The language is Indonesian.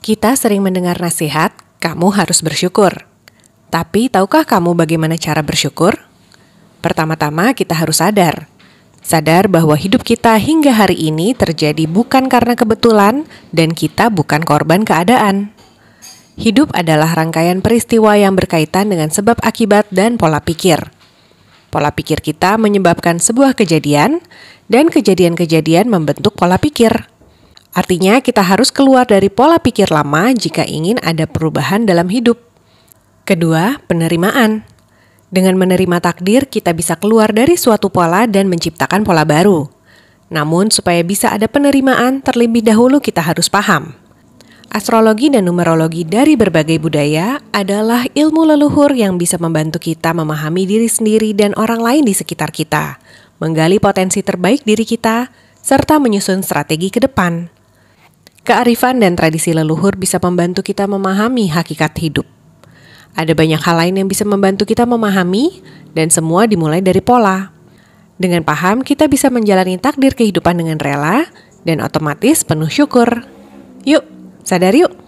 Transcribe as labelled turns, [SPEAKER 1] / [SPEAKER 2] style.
[SPEAKER 1] Kita sering mendengar nasihat, kamu harus bersyukur. Tapi tahukah kamu bagaimana cara bersyukur? Pertama-tama kita harus sadar. Sadar bahwa hidup kita hingga hari ini terjadi bukan karena kebetulan dan kita bukan korban keadaan. Hidup adalah rangkaian peristiwa yang berkaitan dengan sebab akibat dan pola pikir. Pola pikir kita menyebabkan sebuah kejadian, dan kejadian-kejadian membentuk pola pikir. Artinya, kita harus keluar dari pola pikir lama jika ingin ada perubahan dalam hidup. Kedua, penerimaan. Dengan menerima takdir, kita bisa keluar dari suatu pola dan menciptakan pola baru. Namun, supaya bisa ada penerimaan, terlebih dahulu kita harus paham. Astrologi dan numerologi dari berbagai budaya adalah ilmu leluhur yang bisa membantu kita memahami diri sendiri dan orang lain di sekitar kita, menggali potensi terbaik diri kita, serta menyusun strategi ke depan. Kearifan dan tradisi leluhur bisa membantu kita memahami hakikat hidup. Ada banyak hal lain yang bisa membantu kita memahami, dan semua dimulai dari pola. Dengan paham, kita bisa menjalani takdir kehidupan dengan rela dan otomatis penuh syukur. Yuk, sadar yuk!